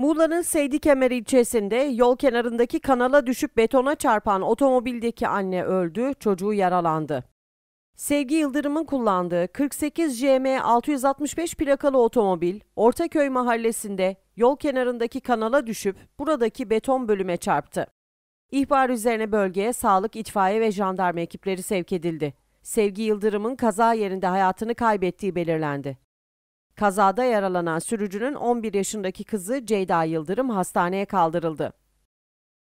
Muğla'nın Seydikemer ilçesinde yol kenarındaki kanala düşüp betona çarpan otomobildeki anne öldü, çocuğu yaralandı. Sevgi Yıldırım'ın kullandığı 48 JM 665 plakalı otomobil Ortaköy mahallesinde yol kenarındaki kanala düşüp buradaki beton bölüme çarptı. İhbar üzerine bölgeye sağlık, itfaiye ve jandarma ekipleri sevk edildi. Sevgi Yıldırım'ın kaza yerinde hayatını kaybettiği belirlendi. Kazada yaralanan sürücünün 11 yaşındaki kızı Ceyda Yıldırım hastaneye kaldırıldı.